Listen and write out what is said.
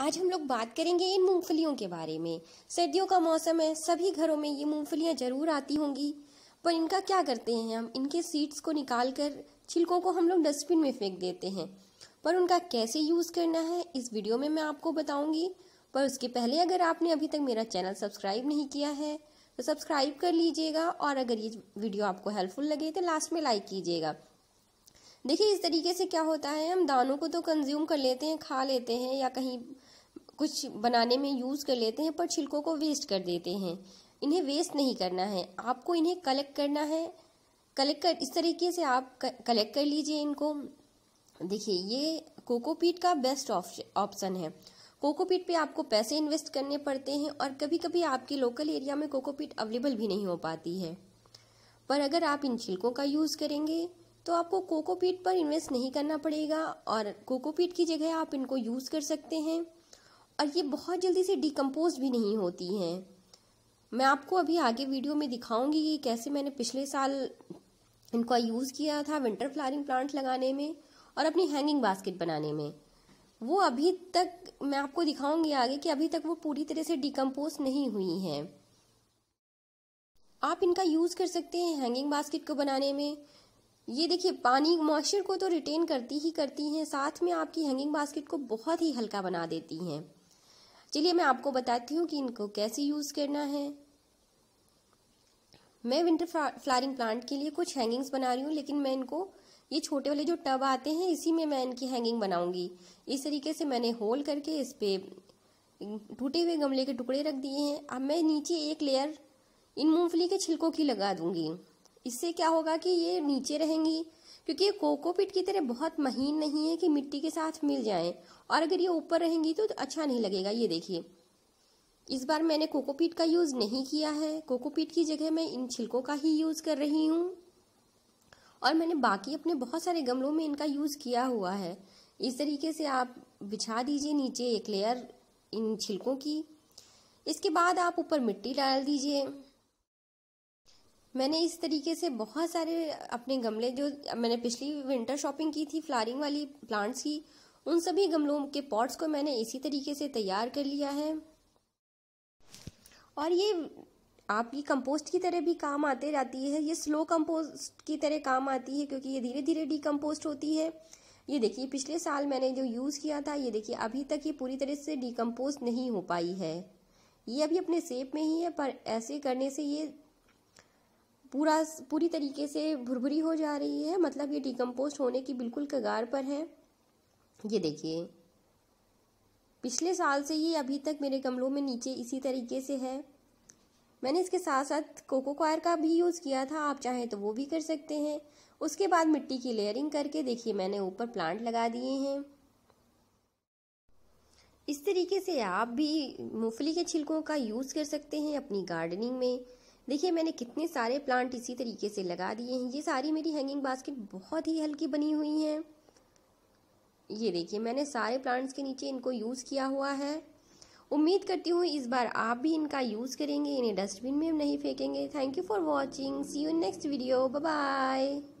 आज हम लोग बात करेंगे इन मूंगफलियों के बारे में सर्दियों का मौसम है सभी घरों में ये मूंगफलियाँ जरूर आती होंगी पर इनका क्या करते हैं हम इनके सीड्स को निकाल कर छिलकों को हम लोग डस्टबिन में फेंक देते हैं पर उनका कैसे यूज़ करना है इस वीडियो में मैं आपको बताऊंगी पर उसके पहले अगर आपने अभी तक मेरा चैनल सब्सक्राइब नहीं किया है तो सब्सक्राइब कर लीजिएगा और अगर ये वीडियो आपको हेल्पफुल लगे तो लास्ट में लाइक कीजिएगा देखिए इस तरीके से क्या होता है हम दानों को तो कंज्यूम कर लेते हैं खा लेते हैं या कहीं कुछ बनाने में यूज़ कर लेते हैं पर छिलकों को वेस्ट कर देते हैं इन्हें वेस्ट नहीं करना है आपको इन्हें कलेक्ट करना है कलेक्ट कर इस तरीके से आप कलेक्ट कर लीजिए इनको देखिए ये कोकोपीट का बेस्ट ऑप्शन है कोकोपीट पे आपको पैसे इन्वेस्ट करने पड़ते हैं और कभी कभी आपके लोकल एरिया में कोकोपीट अवेलेबल भी नहीं हो पाती है पर अगर आप इन छिलकों का यूज़ करेंगे तो आपको कोकोपीट पर इन्वेस्ट नहीं करना पड़ेगा और कोकोपीट की जगह आप इनको यूज़ कर सकते हैं और ये बहुत जल्दी से डिकम्पोज भी नहीं होती हैं मैं आपको अभी आगे वीडियो में दिखाऊंगी कि कैसे मैंने पिछले साल इनका यूज़ किया था विंटर फ्लावरिंग प्लांट लगाने में और अपनी हैंगिंग बास्केट बनाने में वो अभी तक मैं आपको दिखाऊंगी आगे कि अभी तक वो पूरी तरह से डिकम्पोज नहीं हुई हैं आप इनका यूज़ कर सकते हैं हैंगिंग बास्केट को बनाने में ये देखिए पानी मॉइस्चर को तो रिटेन करती ही करती हैं साथ में आपकी हैंगिंग बास्केट को बहुत ही हल्का बना देती हैं चलिए मैं आपको बताती हूँ कि इनको कैसे यूज़ करना है मैं विंटर फ्लारिंग प्लांट के लिए कुछ हैंगिंग्स बना रही हूँ लेकिन मैं इनको ये छोटे वाले जो टब आते हैं इसी में मैं इनकी हैंगिंग बनाऊंगी इस तरीके से मैंने होल करके इस पे टूटे हुए गमले के टुकड़े रख दिए हैं अब मैं नीचे एक लेयर इन मूंगफली के छिलकों की लगा दूंगी इससे क्या होगा कि ये नीचे रहेंगी क्योंकि ये कोकोपीट की तरह बहुत महीन नहीं है कि मिट्टी के साथ मिल जाएं और अगर ये ऊपर रहेंगी तो, तो अच्छा नहीं लगेगा ये देखिए इस बार मैंने कोकोपीट का यूज़ नहीं किया है कोकोपीट की जगह मैं इन छिलकों का ही यूज़ कर रही हूँ और मैंने बाकी अपने बहुत सारे गमलों में इनका यूज़ किया हुआ है इस तरीके से आप बिछा दीजिए नीचे एक लेयर इन छिलकों की इसके बाद आप ऊपर मिट्टी डाल दीजिए मैंने इस तरीके से बहुत सारे अपने गमले जो मैंने पिछली विंटर शॉपिंग की थी फ्लारिंग वाली प्लांट्स की उन सभी गमलों के पॉट्स को मैंने इसी तरीके से तैयार कर लिया है और ये आपकी कंपोस्ट की तरह भी काम आते रहती है ये स्लो कंपोस्ट की तरह काम आती है क्योंकि ये धीरे धीरे डीकम्पोस्ट होती है ये देखिए पिछले साल मैंने जो यूज़ किया था ये देखिए अभी तक ये पूरी तरह से डीकम्पोस्ट नहीं हो पाई है ये अभी अपने सेप में ही है पर ऐसे करने से ये पूरा पूरी तरीके से भुरभुरी हो जा रही है मतलब ये डिकम्पोस्ट होने की बिल्कुल कगार पर है ये देखिए पिछले साल से ये अभी तक मेरे गमलों में नीचे इसी तरीके से है मैंने इसके साथ साथ कोको क्वायर का भी यूज़ किया था आप चाहें तो वो भी कर सकते हैं उसके बाद मिट्टी की लेयरिंग करके देखिए मैंने ऊपर प्लांट लगा दिए हैं इस तरीके से आप भी मूंगफली के छिलकों का यूज़ कर सकते हैं अपनी गार्डनिंग में देखिए मैंने कितने सारे प्लांट इसी तरीके से लगा दिए हैं ये सारी मेरी हैंगिंग बास्केट बहुत ही हल्की बनी हुई हैं ये देखिए मैंने सारे प्लांट्स के नीचे इनको यूज़ किया हुआ है उम्मीद करती हूँ इस बार आप भी इनका यूज़ करेंगे इन्हें डस्टबिन में नहीं फेंकेंगे thank you for watching see you next video bye